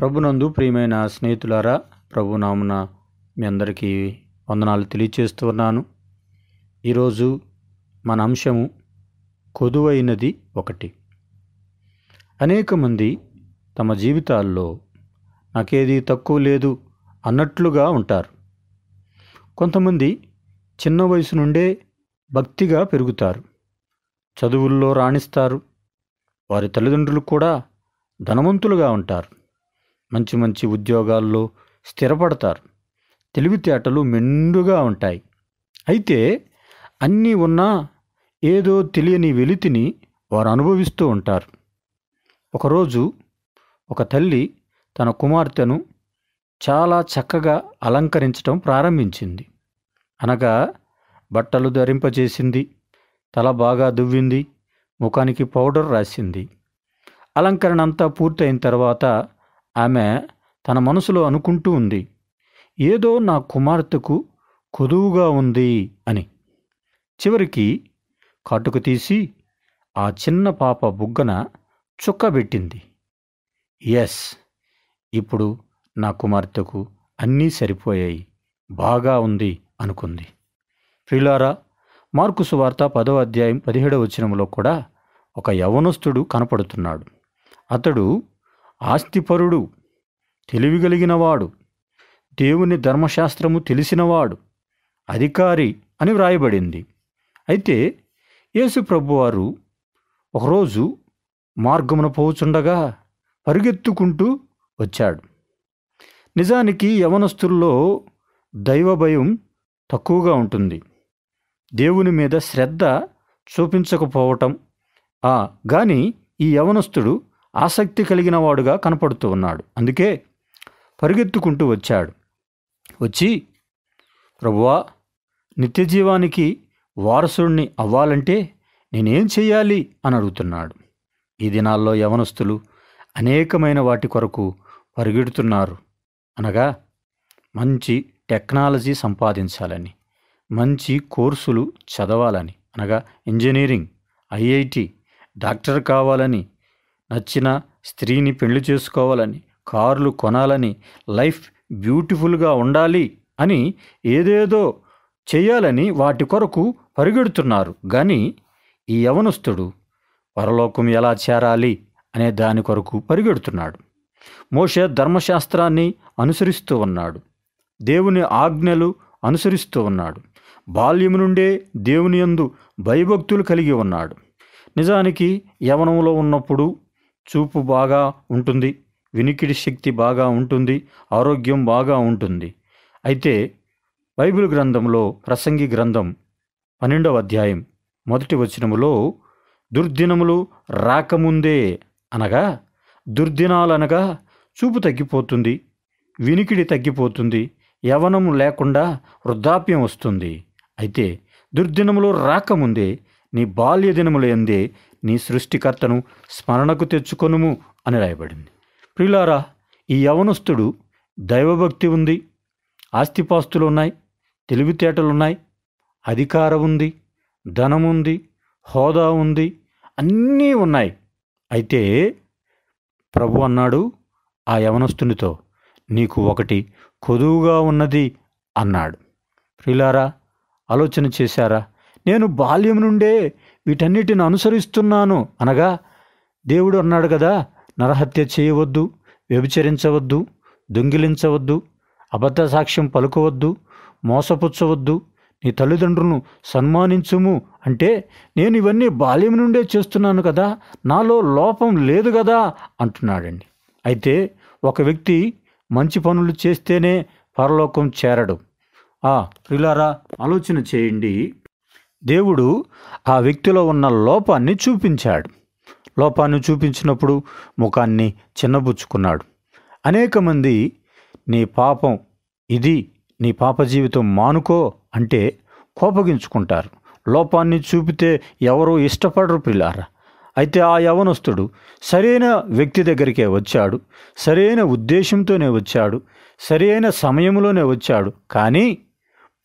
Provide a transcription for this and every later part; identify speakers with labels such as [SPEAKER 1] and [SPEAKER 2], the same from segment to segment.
[SPEAKER 1] ప్రభునందు ప్రియమైన స్నేహితులారా ప్రభునామున మీ అందరికీ వందనాలు తెలియచేస్తున్నాను ఈరోజు మన అంశము కొదువైనది ఒకటి అనేక మంది తమ జీవితాల్లో నాకేది తక్కువ లేదు అన్నట్లుగా ఉంటారు కొంతమంది చిన్న వయసు నుండే భక్తిగా పెరుగుతారు చదువుల్లో రాణిస్తారు వారి తల్లిదండ్రులు కూడా ధనవంతులుగా ఉంటారు మంచి మంచి ఉద్యోగాల్లో స్థిరపడతారు తెలివితేటలు మెండుగా ఉంటాయి అయితే అన్నీ ఉన్నా ఏదో తెలియని వెలితిని వారు అనుభవిస్తూ ఉంటారు ఒకరోజు ఒక తల్లి తన కుమార్తెను చాలా చక్కగా అలంకరించటం ప్రారంభించింది అనగా బట్టలు ధరింపజేసింది తల బాగా దువ్వింది ముఖానికి పౌడర్ రాసింది అలంకరణ అంతా పూర్తయిన తర్వాత ఆమె తన మనసులో అనుకుంటూ ఉంది ఏదో నా కుమార్తెకు కొదువుగా ఉంది అని చివరికి కాటుకు తీసి ఆ చిన్న పాప బుగ్గన చుక్కబెట్టింది ఎస్ ఇప్పుడు నా కుమార్తెకు అన్నీ సరిపోయాయి బాగా ఉంది అనుకుంది ప్రిలారా మార్కు సువార్త పదవ అధ్యాయం పదిహేడవ వచనంలో కూడా ఒక యవనస్తుడు కనపడుతున్నాడు అతడు ఆస్తిపరుడు తెలివిగలిగినవాడు దేవుని ధర్మశాస్త్రము తెలిసినవాడు అధికారి అని వ్రాయబడింది అయితే యేసు ప్రభువారు ఒకరోజు మార్గమున పోచుండగా పరిగెత్తుకుంటూ వచ్చాడు నిజానికి యవనస్తుల్లో దైవ భయం తక్కువగా ఉంటుంది దేవుని మీద శ్రద్ధ చూపించకపోవటం కానీ ఈ యవనస్తుడు ఆసక్తి కలిగిన వాడుగా కనపడుతూ ఉన్నాడు అందుకే పరిగెత్తుకుంటూ వచ్చాడు వచ్చి ప్రభువా నిత్యజీవానికి వారసుడిని అవ్వాలంటే నేనేం చేయాలి అని అడుగుతున్నాడు ఈ దినాల్లో యవనస్తులు అనేకమైన వాటి కొరకు పరిగెడుతున్నారు అనగా మంచి టెక్నాలజీ సంపాదించాలని మంచి కోర్సులు చదవాలని అనగా ఇంజనీరింగ్ ఐఐటి డాక్టర్ కావాలని నచ్చిన స్త్రీని పెళ్లి చేసుకోవాలని కార్లు కొనాలని లైఫ్ బ్యూటిఫుల్గా ఉండాలి అని ఏదేదో చేయాలని వాటి కొరకు పరిగెడుతున్నారు కానీ ఈ యవనస్తుడు పరలోకం ఎలా చేరాలి అనే దాని కొరకు పరిగెడుతున్నాడు మోషే ధర్మశాస్త్రాన్ని అనుసరిస్తూ ఉన్నాడు దేవుని ఆజ్ఞలు అనుసరిస్తూ ఉన్నాడు బాల్యము నుండే దేవుని యందు భయభక్తులు కలిగి ఉన్నాడు నిజానికి యవనంలో ఉన్నప్పుడు చూపు బాగా ఉంటుంది వినికిడి శక్తి బాగా ఉంటుంది ఆరోగ్యం బాగా ఉంటుంది అయితే బైబిల్ గ్రంథంలో ప్రసంగి గ్రంథం పన్నెండవ అధ్యాయం మొదటి వచనములో దుర్దినములు రాకముందే అనగా దుర్దినాలనగా చూపు తగ్గిపోతుంది వినికిడి తగ్గిపోతుంది యవనము లేకుండా వృద్ధాప్యం వస్తుంది అయితే దుర్దినములు రాకముందే నీ బాల్య దినములందే నీ సృష్టికర్తను స్మరణకు తెచ్చుకొనుము అని రాయబడింది ప్రియులారా ఈ యవనస్తుడు దైవభక్తి ఉంది ఆస్తిపాస్తులు ఉన్నాయి తెలివితేటలున్నాయి అధికారం ఉంది ధనం ఉంది హోదా ఉంది అన్నీ ఉన్నాయి అయితే ప్రభు అన్నాడు ఆ యవనస్తునితో నీకు ఒకటి కొదువుగా ఉన్నది అన్నాడు ప్రిలారా ఆలోచన చేశారా నేను బాల్యం నుండే వీటన్నిటిని అనుసరిస్తున్నాను అనగా దేవుడు అన్నాడు కదా నరహత్య చేయవద్దు వ్యభిచరించవద్దు దొంగిలించవద్దు అబద్ధ సాక్ష్యం పలుకవద్దు మోసపుచ్చవద్దు నీ తల్లిదండ్రులను సన్మానించుము అంటే నేను ఇవన్నీ బాల్యం నుండే చేస్తున్నాను కదా నాలో లోపం లేదు కదా అంటున్నాడండి అయితే ఒక వ్యక్తి మంచి పనులు చేస్తేనే పరలోకం చేరడు ప్రిలారా ఆలోచన చేయండి దేవుడు ఆ వ్యక్తిలో ఉన్న లోపాన్ని చూపించాడు లోపాన్ని చూపించినప్పుడు ముఖాన్ని చిన్నబుచ్చుకున్నాడు అనేక మంది నీ పాపం ఇది నీ పాప జీవితం మానుకో అంటే కోపగించుకుంటారు లోపాన్ని చూపితే ఎవరు ఇష్టపడరు ప్రిలారా అయితే ఆ యవనస్తుడు సరైన వ్యక్తి దగ్గరికే వచ్చాడు సరైన ఉద్దేశంతోనే వచ్చాడు సరైన సమయంలోనే వచ్చాడు కానీ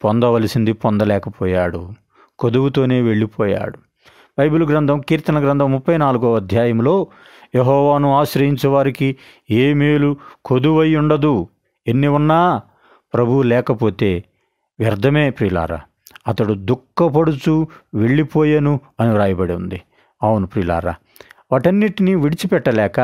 [SPEAKER 1] పొందవలసింది పొందలేకపోయాడు కొదువుతోనే వెళ్ళిపోయాడు బైబిల్ గ్రంథం కీర్తన గ్రంథం ముప్పై నాలుగో అధ్యాయంలో యహోవాను ఆశ్రయించే వారికి ఏ మేలు కొదువై ఉండదు ఎన్ని ఉన్నా ప్రభు లేకపోతే వ్యర్థమే ప్రిలారా అతడు దుఃఖపడుచు వెళ్ళిపోయాను అని వ్రాయబడి ఉంది అవును ప్రిలారా వాటన్నిటినీ విడిచిపెట్టలేక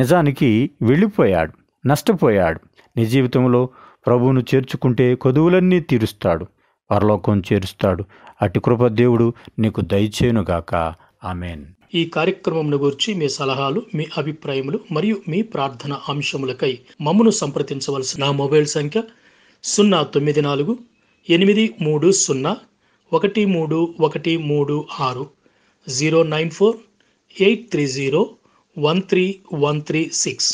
[SPEAKER 1] నిజానికి వెళ్ళిపోయాడు నష్టపోయాడు నిజీవితంలో జీవితంలో ప్రభువును చేర్చుకుంటే కొదువులన్నీ తీరుస్తాడు పరలోకం చేరుస్తాడు అటు కృప దేవుడు నీకు దయచేయునుగాక ఆమెన్ ఈ కార్యక్రమంను గురించి మీ సలహాలు మీ అభిప్రాయములు మరియు మీ ప్రార్థన అంశములకై మమ్మను సంప్రదించవలసిన నా మొబైల్ సంఖ్య సున్నా తొమ్మిది నాలుగు ఎనిమిది మూడు సున్నా ఒకటి మూడు ఒకటి మూడు ఆరు zero nine four eight three zero one three one three six